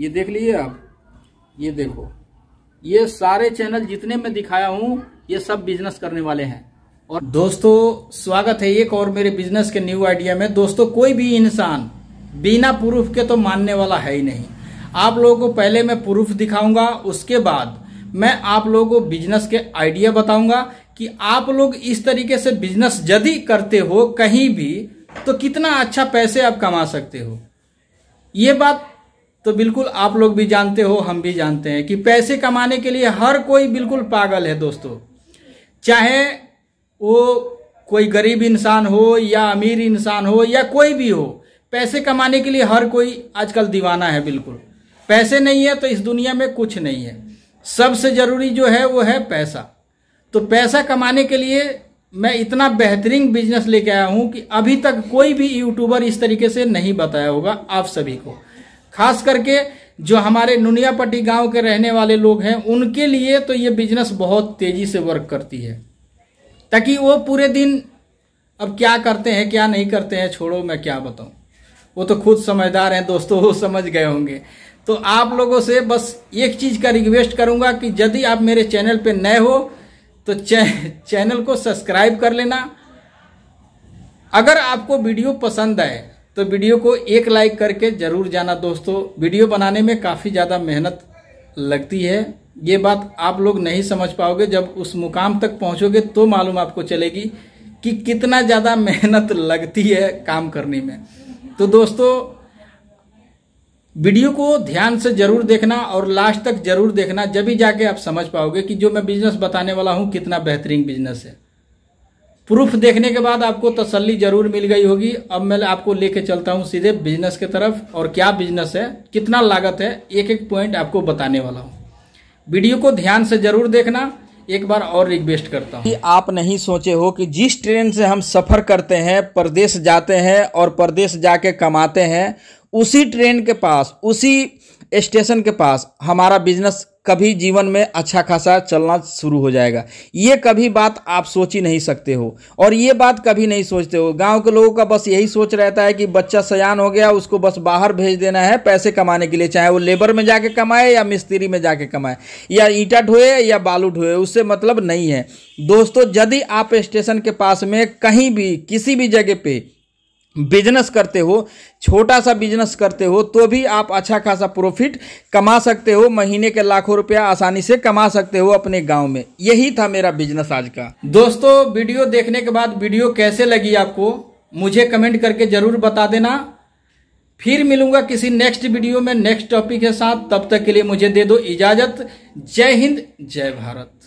ये देख लीजिए आप ये देखो ये सारे चैनल जितने मैं दिखाया हूँ ये सब बिजनेस करने वाले हैं और दोस्तों स्वागत है एक और मेरे बिजनेस के न्यू आइडिया में दोस्तों कोई भी इंसान बिना प्रूफ के तो मानने वाला है ही नहीं आप लोगों को पहले मैं प्रूफ दिखाऊंगा उसके बाद मैं आप लोगों को बिजनेस के आइडिया बताऊंगा कि आप लोग इस तरीके से बिजनेस यदि करते हो कहीं भी तो कितना अच्छा पैसे आप कमा सकते हो ये बात तो बिल्कुल आप लोग भी जानते हो हम भी जानते हैं कि पैसे कमाने के लिए हर कोई बिल्कुल पागल है दोस्तों चाहे वो कोई गरीब इंसान हो या अमीर इंसान हो या कोई भी हो पैसे कमाने के लिए हर कोई आजकल दीवाना है बिल्कुल पैसे नहीं है तो इस दुनिया में कुछ नहीं है सबसे ज़रूरी जो है वो है पैसा तो पैसा कमाने के लिए मैं इतना बेहतरीन बिजनेस लेके आया हूँ कि अभी तक कोई भी यूट्यूबर इस तरीके से नहीं बताया होगा आप सभी को खास करके जो हमारे नुनियापट्टी गांव के रहने वाले लोग हैं उनके लिए तो ये बिजनेस बहुत तेजी से वर्क करती है ताकि वो पूरे दिन अब क्या करते हैं क्या नहीं करते हैं छोड़ो मैं क्या बताऊं वो तो खुद समझदार हैं दोस्तों वो समझ गए होंगे तो आप लोगों से बस एक चीज़ का रिक्वेस्ट करूंगा कि यदि आप मेरे चैनल पे नए हो तो चैनल को सब्सक्राइब कर लेना अगर आपको वीडियो पसंद आए तो वीडियो को एक लाइक करके ज़रूर जाना दोस्तों वीडियो बनाने में काफ़ी ज़्यादा मेहनत लगती है ये बात आप लोग नहीं समझ पाओगे जब उस मुकाम तक पहुंचोगे तो मालूम आपको चलेगी कि कितना ज़्यादा मेहनत लगती है काम करने में तो दोस्तों वीडियो को ध्यान से जरूर देखना और लास्ट तक जरूर देखना जब भी जाके आप समझ पाओगे कि जो मैं बिजनेस बताने वाला हूँ कितना बेहतरीन बिजनेस है प्रूफ देखने के बाद आपको तसल्ली जरूर मिल गई होगी अब मैं आपको लेके चलता हूँ सीधे बिजनेस के तरफ और क्या बिजनेस है कितना लागत है एक एक पॉइंट आपको बताने वाला हूँ वीडियो को ध्यान से जरूर देखना एक बार और रिक्वेस्ट करता हूँ आप नहीं सोचे हो कि जिस ट्रेन से हम सफ़र करते हैं प्रदेश जाते हैं और प्रदेश जाके कमाते हैं उसी ट्रेन के पास उसी स्टेशन के पास हमारा बिजनेस कभी जीवन में अच्छा खासा चलना शुरू हो जाएगा ये कभी बात आप सोच ही नहीं सकते हो और ये बात कभी नहीं सोचते हो गांव के लोगों का बस यही सोच रहता है कि बच्चा सयान हो गया उसको बस बाहर भेज देना है पैसे कमाने के लिए चाहे वो लेबर में जाके कमाए या मिस्त्री में जाके कमाए या ईटा ढोए या बालू ढोए उससे मतलब नहीं है दोस्तों यदि आप स्टेशन के पास में कहीं भी किसी भी जगह पर बिजनेस करते हो छोटा सा बिजनेस करते हो तो भी आप अच्छा खासा प्रॉफिट कमा सकते हो महीने के लाखों रुपया आसानी से कमा सकते हो अपने गांव में यही था मेरा बिजनेस आज का दोस्तों वीडियो देखने के बाद वीडियो कैसे लगी आपको मुझे कमेंट करके जरूर बता देना फिर मिलूंगा किसी नेक्स्ट वीडियो में नेक्स्ट टॉपिक के साथ तब तक के लिए मुझे दे दो इजाजत जय हिंद जय भारत